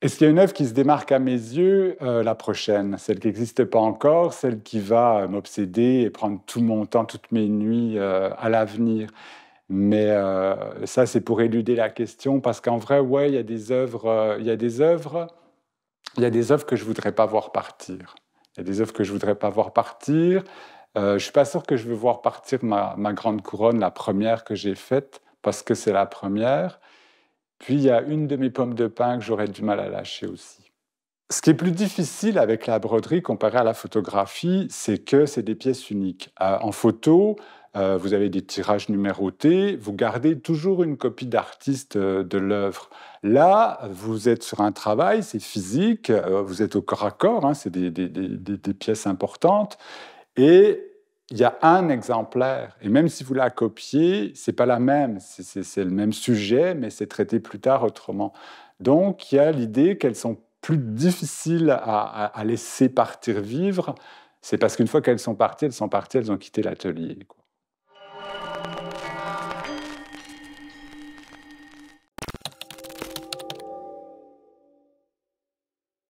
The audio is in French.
Est-ce qu'il y a une œuvre qui se démarque à mes yeux euh, La prochaine, celle qui n'existe pas encore, celle qui va euh, m'obséder et prendre tout mon temps, toutes mes nuits euh, à l'avenir. Mais ça, c'est pour éluder la question, parce qu'en vrai, ouais, il y a des œuvres, il y a des œuvres, il y a des œuvres que je voudrais pas voir partir. Il y a des œuvres que je voudrais pas voir partir. Je ne suis pas sûr que je veux voir partir ma grande couronne, la première que j'ai faite, parce que c'est la première. Puis il y a une de mes pommes de pin que j'aurais du mal à lâcher aussi. Ce qui est plus difficile avec la broderie comparé à la photographie, c'est que c'est des pièces uniques. Euh, en photo, euh, vous avez des tirages numérotés, vous gardez toujours une copie d'artiste euh, de l'œuvre. Là, vous êtes sur un travail, c'est physique, vous êtes au corps à corps, hein, c'est des, des pièces importantes. Et il y a un exemplaire. Et même si vous la copiez, c'est pas la même. C'est le même sujet, mais c'est traité plus tard autrement. Donc, il y a l'idée qu'elles sont plus difficiles à, à laisser partir vivre. C'est parce qu'une fois qu'elles sont parties, elles sont parties, elles ont quitté l'atelier.